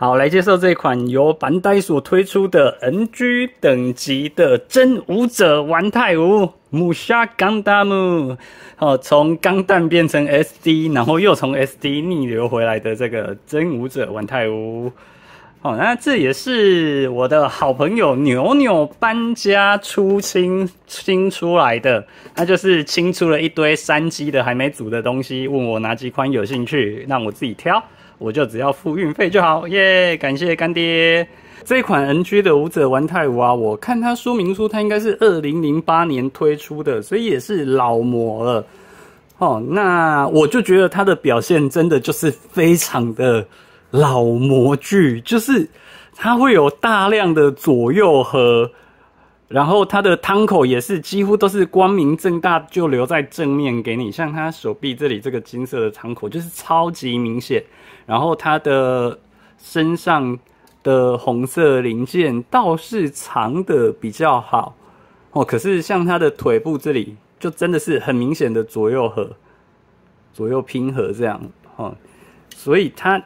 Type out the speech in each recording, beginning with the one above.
好，来介绍这款由板带所推出的 NG 等级的真武者丸太吾母虾钢弹木。哦，从钢弹变成 SD，然后又从 SD 逆流回来的这个真武者丸太吾。好，那这也是我的好朋友牛牛搬家出清清出来的，那就是清出了一堆三 G 的还没组的东西，问我哪几款有兴趣，让我自己挑。我就只要付运费就好，耶！感谢干爹。这款 NG 的舞者玩泰舞啊，我看它说明书，它应该是二零零八年推出的，所以也是老模了。哦，那我就觉得它的表现真的就是非常的老模具，就是它会有大量的左右盒，然后它的汤口也是几乎都是光明正大就留在正面给你，像它手臂这里这个金色的汤口就是超级明显。然后它的身上的红色零件倒是藏的比较好哦，可是像它的腿部这里就真的是很明显的左右合、左右拼合这样哦，所以它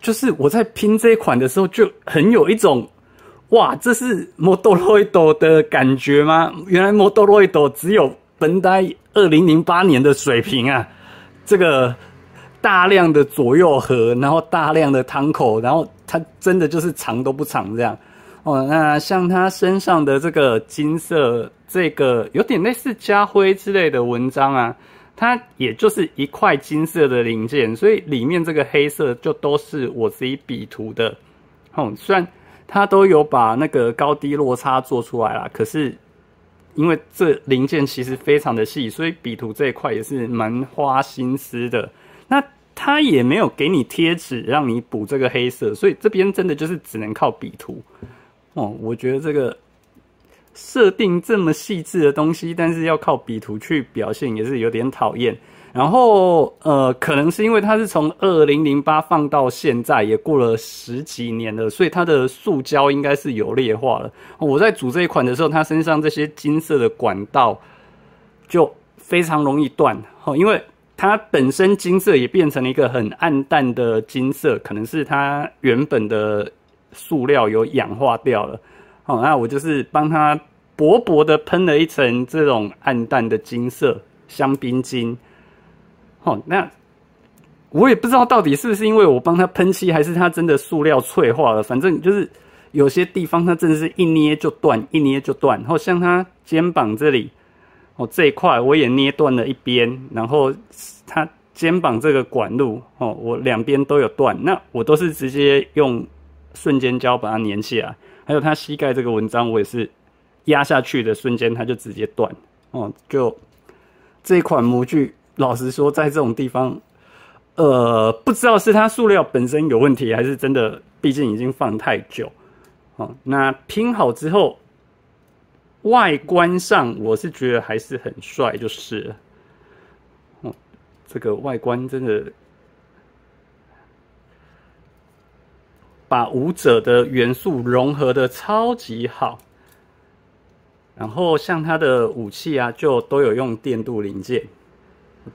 就是我在拼这款的时候就很有一种哇，这是 Modelo 的感觉吗？原来 Modelo 只有本代二零零八年的水平啊，这个。大量的左右盒，然后大量的汤口，然后它真的就是长都不长这样哦。那像它身上的这个金色，这个有点类似家徽之类的文章啊，它也就是一块金色的零件，所以里面这个黑色就都是我自己笔涂的。哦，虽然它都有把那个高低落差做出来啦，可是因为这零件其实非常的细，所以笔涂这一块也是蛮花心思的。那他也没有给你贴纸让你补这个黑色，所以这边真的就是只能靠笔图。哦，我觉得这个设定这么细致的东西，但是要靠笔图去表现也是有点讨厌。然后，呃，可能是因为它是从2008放到现在也过了十几年了，所以它的塑胶应该是有劣化了。我在组这一款的时候，它身上这些金色的管道就非常容易断，哦，因为。它本身金色也变成了一个很暗淡的金色，可能是它原本的塑料有氧化掉了。好，那我就是帮它薄薄的喷了一层这种暗淡的金色香槟金。好，那我也不知道到底是不是因为我帮它喷漆，还是它真的塑料脆化了。反正就是有些地方它真的是一捏就断，一捏就断。然后像它肩膀这里。哦，这一块我也捏断了一边，然后它肩膀这个管路哦，我两边都有断，那我都是直接用瞬间胶把它粘起来。还有它膝盖这个文章，我也是压下去的瞬间，它就直接断。哦，就这款模具，老实说，在这种地方，呃，不知道是它塑料本身有问题，还是真的，毕竟已经放太久。哦，那拼好之后。外观上，我是觉得还是很帅，就是，嗯，这个外观真的把舞者的元素融合的超级好，然后像它的武器啊，就都有用电镀零件，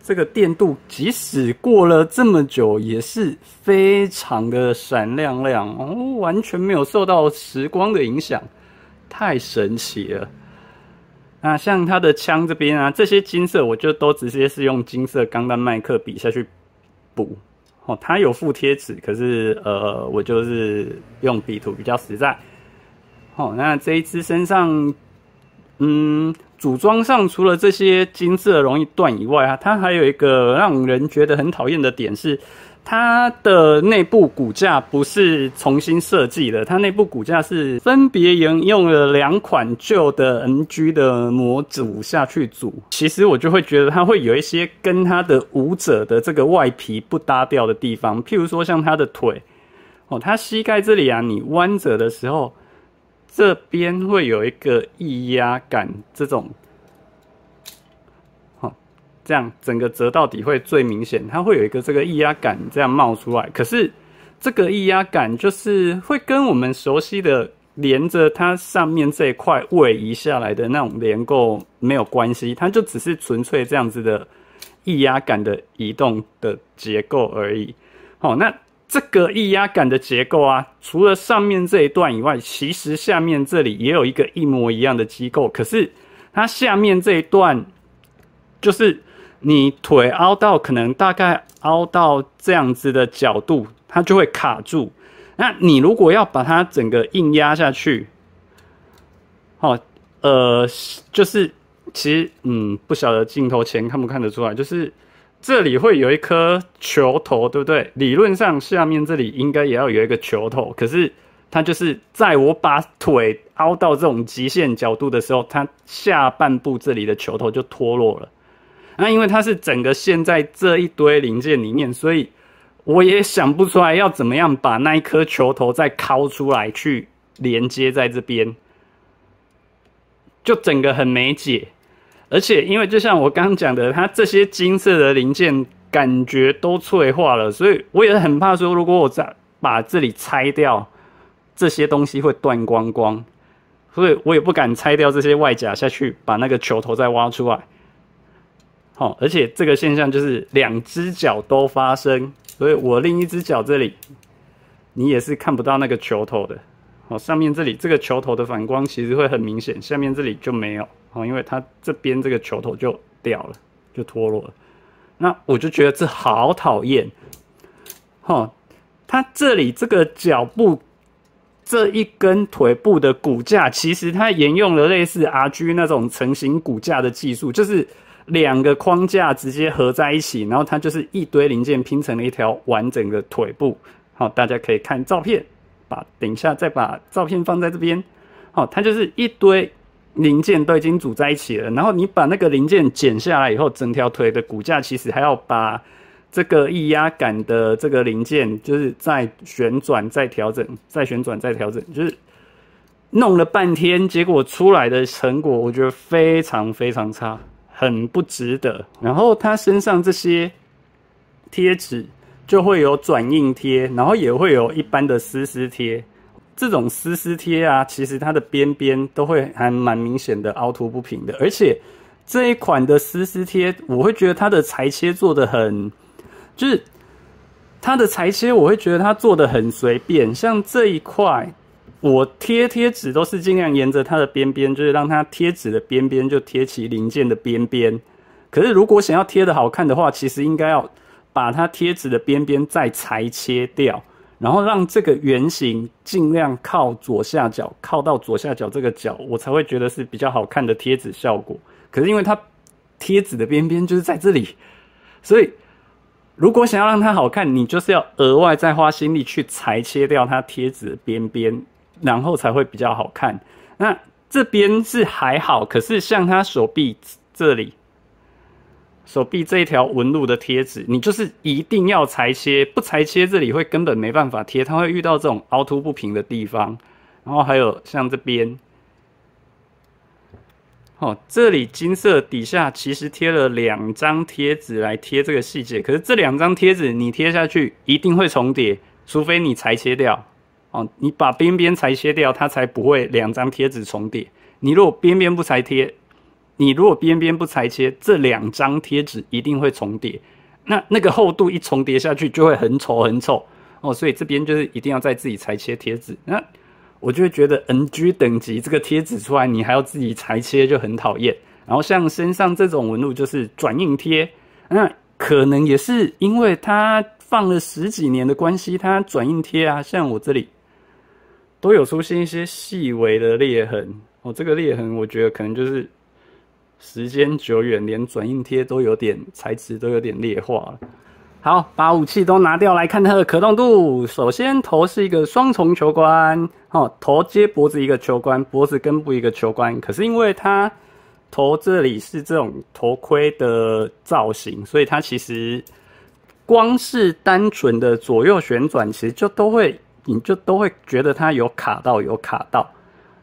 这个电镀即使过了这么久，也是非常的闪亮亮，哦，完全没有受到时光的影响。太神奇了！那像他的枪这边啊，这些金色我就都直接是用金色钢弹麦克笔下去补。哦，它有附贴纸，可是呃，我就是用笔涂比较实在。哦，那这一只身上，嗯，组装上除了这些金色容易断以外啊，它还有一个让人觉得很讨厌的点是。它的内部骨架不是重新设计的，它内部骨架是分别沿用了两款旧的 NG 的模组下去组。其实我就会觉得它会有一些跟它的舞者的这个外皮不搭调的地方，譬如说像它的腿，哦，它膝盖这里啊，你弯折的时候，这边会有一个异压感这种。这样整个折到底会最明显，它会有一个这个液压杆这样冒出来。可是这个液压杆就是会跟我们熟悉的连着它上面这一块位移下来的那种连构没有关系，它就只是纯粹这样子的液压杆的移动的结构而已。好，那这个液压杆的结构啊，除了上面这一段以外，其实下面这里也有一个一模一样的机构。可是它下面这一段就是。你腿凹到可能大概凹到这样子的角度，它就会卡住。那你如果要把它整个硬压下去，好，呃，就是其实嗯，不晓得镜头前看不看得出来，就是这里会有一颗球头，对不对？理论上下面这里应该也要有一个球头，可是它就是在我把腿凹到这种极限角度的时候，它下半部这里的球头就脱落了。那因为它是整个陷在这一堆零件里面，所以我也想不出来要怎么样把那一颗球头再抠出来去连接在这边，就整个很没解。而且因为就像我刚刚讲的，它这些金色的零件感觉都脆化了，所以我也很怕说，如果我再把这里拆掉，这些东西会断光光，所以我也不敢拆掉这些外甲下去，把那个球头再挖出来。哦，而且这个现象就是两只脚都发生，所以我另一只脚这里，你也是看不到那个球头的。哦，上面这里这个球头的反光其实会很明显，下面这里就没有。哦，因为它这边这个球头就掉了，就脱落了。那我就觉得这好讨厌。哦，它这里这个脚部这一根腿部的骨架，其实它沿用了类似 RG 那种成型骨架的技术，就是。两个框架直接合在一起，然后它就是一堆零件拼成了一条完整的腿部。好，大家可以看照片，把等一下再把照片放在这边。好，它就是一堆零件都已经组在一起了。然后你把那个零件剪下来以后，整条腿的骨架其实还要把这个液压杆的这个零件，就是在旋转、再调整、再旋转、再调整，就是弄了半天，结果出来的成果我觉得非常非常差。很不值得。然后它身上这些贴纸就会有转印贴，然后也会有一般的撕撕贴。这种撕撕贴啊，其实它的边边都会还蛮明显的凹凸不平的。而且这一款的撕撕贴，我会觉得它的裁切做的很，就是它的裁切，我会觉得它做的很随便。像这一块。我贴贴纸都是尽量沿着它的边边，就是让它贴纸的边边就贴起零件的边边。可是如果想要贴的好看的话，其实应该要把它贴纸的边边再裁切掉，然后让这个圆形尽量靠左下角，靠到左下角这个角，我才会觉得是比较好看的贴纸效果。可是因为它贴纸的边边就是在这里，所以如果想要让它好看，你就是要额外再花心力去裁切掉它贴纸边边。然后才会比较好看。那这边是还好，可是像他手臂这里，手臂这一条纹路的贴纸，你就是一定要裁切，不裁切这里会根本没办法贴，它会遇到这种凹凸不平的地方。然后还有像这边，哦，这里金色底下其实贴了两张贴纸来贴这个细节，可是这两张贴纸你贴下去一定会重叠，除非你裁切掉。你把边边裁切掉，它才不会两张贴纸重叠。你如果边边不裁贴，你如果边边不裁切，这两张贴纸一定会重叠。那那个厚度一重叠下去，就会很丑很丑哦。所以这边就是一定要在自己裁切贴纸。那我就会觉得 NG 等级这个贴纸出来，你还要自己裁切，就很讨厌。然后像身上这种纹路就是转印贴，那可能也是因为它放了十几年的关系，它转印贴啊，像我这里。都有出现一些细微的裂痕哦，这个裂痕我觉得可能就是时间久远，连转印贴都有点材质都有点裂化了。好，把武器都拿掉来看它的可动度。首先头是一个双重球冠哦，头接脖子一个球冠，脖子根部一个球冠。可是因为它头这里是这种头盔的造型，所以它其实光是单纯的左右旋转，其实就都会。你就都会觉得它有卡到，有卡到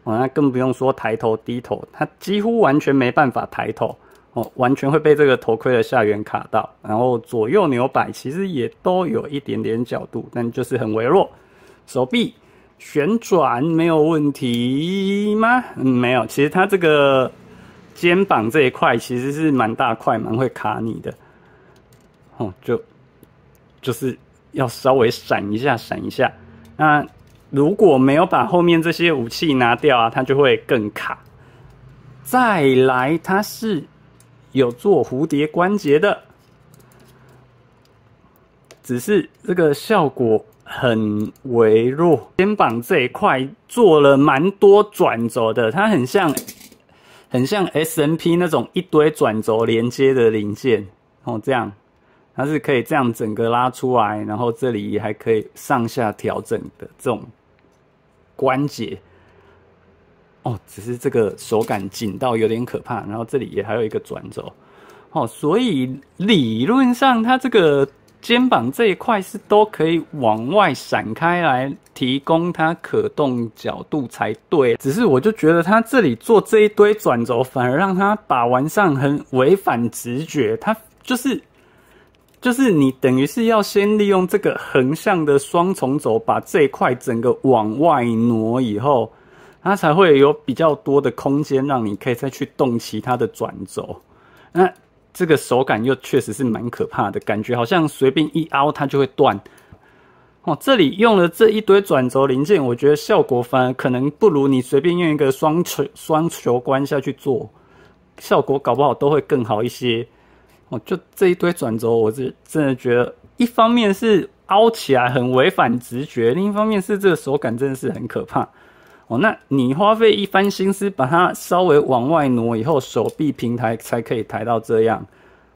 哦，那更不用说抬头低头，它几乎完全没办法抬头哦，完全会被这个头盔的下缘卡到，然后左右扭摆其实也都有一点点角度，但就是很微弱。手臂旋转没有问题吗？嗯，没有。其实它这个肩膀这一块其实是蛮大块，蛮会卡你的哦，就就是要稍微闪一下，闪一下。那如果没有把后面这些武器拿掉啊，它就会更卡。再来，它是有做蝴蝶关节的，只是这个效果很微弱。肩膀这一块做了蛮多转轴的，它很像很像 SMP 那种一堆转轴连接的零件哦，这样。它是可以这样整个拉出来，然后这里还可以上下调整的这种关节哦。只是这个手感紧到有点可怕。然后这里也还有一个转轴哦，所以理论上它这个肩膀这一块是都可以往外散开来提供它可动角度才对。只是我就觉得它这里做这一堆转轴，反而让它把玩上很违反直觉，它就是。就是你等于是要先利用这个横向的双重轴把这块整个往外挪以后，它才会有比较多的空间让你可以再去动其他的转轴。那这个手感又确实是蛮可怕的，感觉好像随便一凹它就会断。哦，这里用了这一堆转轴零件，我觉得效果反而可能不如你随便用一个双球双球关下去做，效果搞不好都会更好一些。就这一堆转轴，我是真的觉得，一方面是凹起来很违反直觉，另一方面是这个手感真的是很可怕。哦，那你花费一番心思把它稍微往外挪以后，手臂平台才可以抬到这样，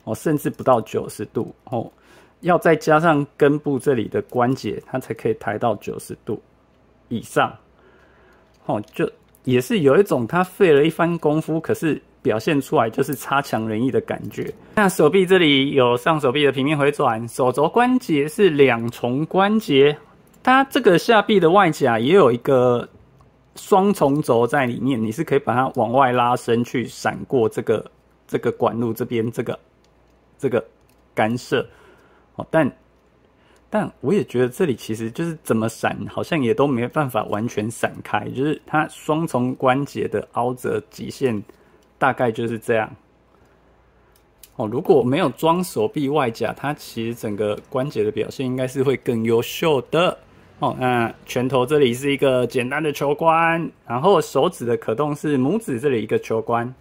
哦，甚至不到九十度。哦，要再加上根部这里的关节，它才可以抬到九十度以上。哦，就也是有一种他费了一番功夫，可是。表现出来就是差强人意的感觉。那手臂这里有上手臂的平面回转，手肘关节是两重关节。它这个下臂的外甲也有一个双重轴在里面，你是可以把它往外拉伸去闪过这个这个管路这边这个这个干涉。哦，但但我也觉得这里其实就是怎么闪，好像也都没办法完全闪开，就是它双重关节的凹折极限。大概就是这样。哦，如果没有装手臂外甲，它其实整个关节的表现应该是会更优秀的。哦，那拳头这里是一个简单的球关，然后手指的可动是拇指这里一个球关，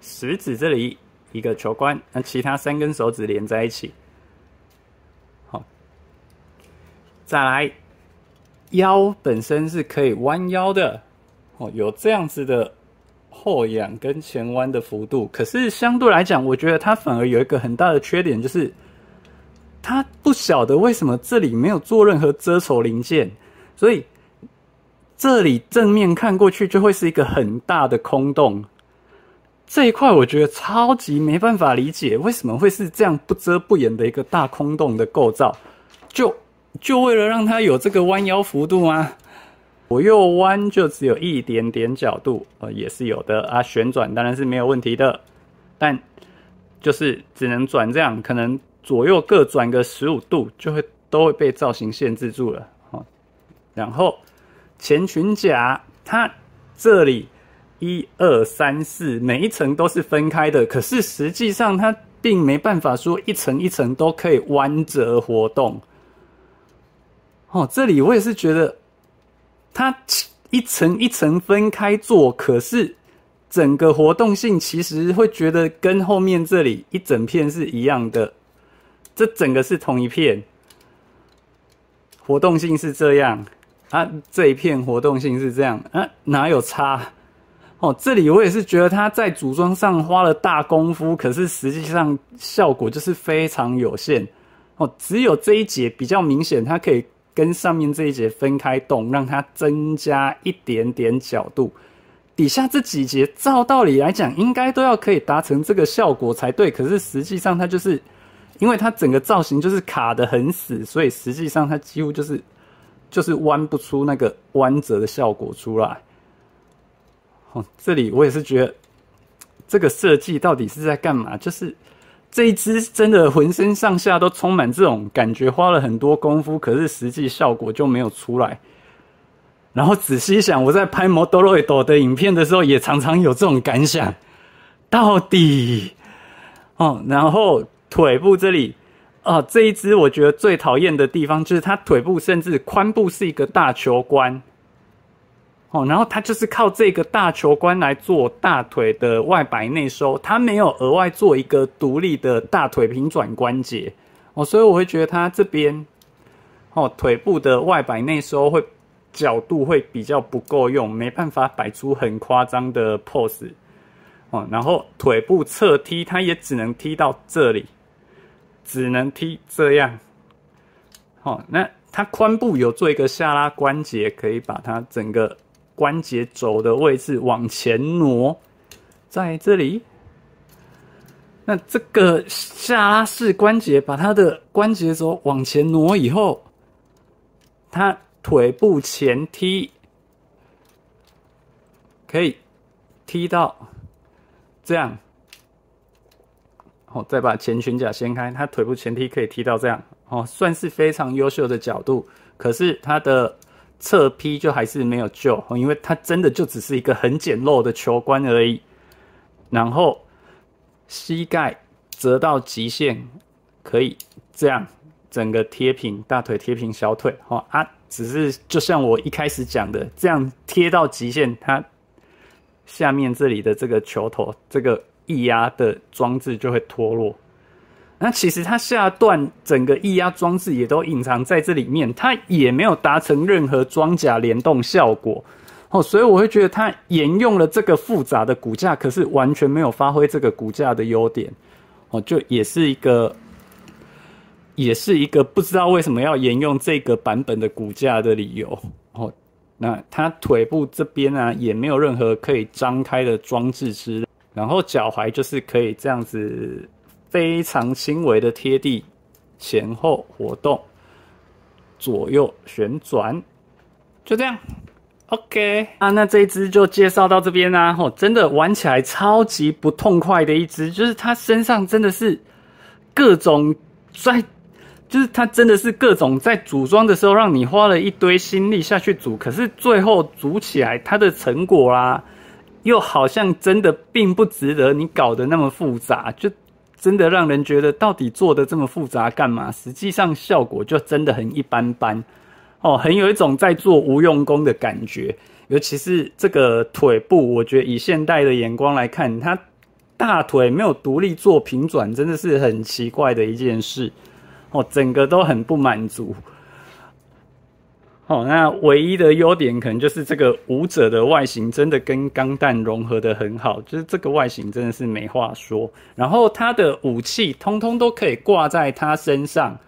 食指这里一个球关，那其他三根手指连在一起。好，再来，腰本身是可以弯腰的。哦，有这样子的。后仰跟前弯的幅度，可是相对来讲，我觉得它反而有一个很大的缺点，就是它不晓得为什么这里没有做任何遮丑零件，所以这里正面看过去就会是一个很大的空洞。这一块我觉得超级没办法理解，为什么会是这样不遮不掩的一个大空洞的构造？就就为了让它有这个弯腰幅度吗？左右弯就只有一点点角度，呃，也是有的啊。旋转当然是没有问题的，但就是只能转这样，可能左右各转个十五度就会都会被造型限制住了哦。然后前裙甲它这里一二三四每一层都是分开的，可是实际上它并没办法说一层一层都可以弯折活动。哦，这里我也是觉得。它一层一层分开做，可是整个活动性其实会觉得跟后面这里一整片是一样的，这整个是同一片，活动性是这样啊，这一片活动性是这样，啊，哪有差？哦，这里我也是觉得它在组装上花了大功夫，可是实际上效果就是非常有限哦，只有这一节比较明显，它可以。跟上面这一节分开动，让它增加一点点角度。底下这几节，照道理来讲，应该都要可以达成这个效果才对。可是实际上，它就是因为它整个造型就是卡得很死，所以实际上它几乎就是就是弯不出那个弯折的效果出来。哦，这里我也是觉得这个设计到底是在干嘛？就是。这一只真的浑身上下都充满这种感觉，花了很多功夫，可是实际效果就没有出来。然后仔细想，我在拍 Modelo 的影片的时候，也常常有这种感想。到底，哦，然后腿部这里，啊，这一只我觉得最讨厌的地方就是它腿部，甚至髋部是一个大球关。哦，然后它就是靠这个大球关来做大腿的外摆内收，它没有额外做一个独立的大腿平转关节。哦，所以我会觉得它这边，哦，腿部的外摆内收会角度会比较不够用，没办法摆出很夸张的 pose。哦，然后腿部侧踢它也只能踢到这里，只能踢这样。哦，那它髋部有做一个下拉关节，可以把它整个。关节轴的位置往前挪，在这里。那这个下拉式关节把它的关节轴往前挪以后，它腿部前踢可以踢到这样。哦，再把前裙甲掀开，它腿部前踢可以踢到这样。哦，算是非常优秀的角度。可是它的。侧劈就还是没有救，因为它真的就只是一个很简陋的球关而已。然后膝盖折到极限，可以这样整个贴平大腿贴平小腿，哈啊。只是就像我一开始讲的，这样贴到极限，它下面这里的这个球头这个液压的装置就会脱落。那其实它下段整个液压装置也都隐藏在这里面，它也没有达成任何装甲联动效果哦，所以我会觉得它沿用了这个复杂的骨架，可是完全没有发挥这个骨架的优点哦，就也是一个，也是一个不知道为什么要沿用这个版本的骨架的理由哦。那它腿部这边呢，也没有任何可以张开的装置之，类，然后脚踝就是可以这样子。非常轻微的贴地前后活动，左右旋转，就这样，OK 啊，那这一只就介绍到这边啦。吼，真的玩起来超级不痛快的一只，就是它身上真的是各种在，就是它真的是各种在组装的时候，让你花了一堆心力下去组，可是最后组起来它的成果啊，又好像真的并不值得你搞得那么复杂，就。真的让人觉得到底做的这么复杂干嘛？实际上效果就真的很一般般，哦，很有一种在做无用功的感觉。尤其是这个腿部，我觉得以现代的眼光来看，它大腿没有独立做平转，真的是很奇怪的一件事，哦，整个都很不满足。哦，那唯一的优点可能就是这个舞者的外形真的跟钢弹融合的很好，就是这个外形真的是没话说。然后他的武器通通都可以挂在他身上，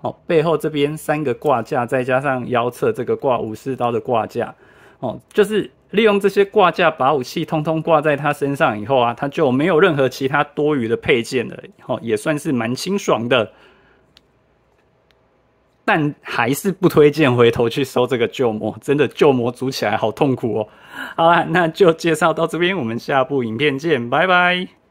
哦，背后这边三个挂架，再加上腰侧这个挂武士刀的挂架，哦，就是利用这些挂架把武器通通挂在他身上以后啊，他就没有任何其他多余的配件了，哦，也算是蛮清爽的。但还是不推荐回头去收这个旧膜，真的旧膜煮起来好痛苦哦。好啦，那就介绍到这边，我们下部影片见，拜拜。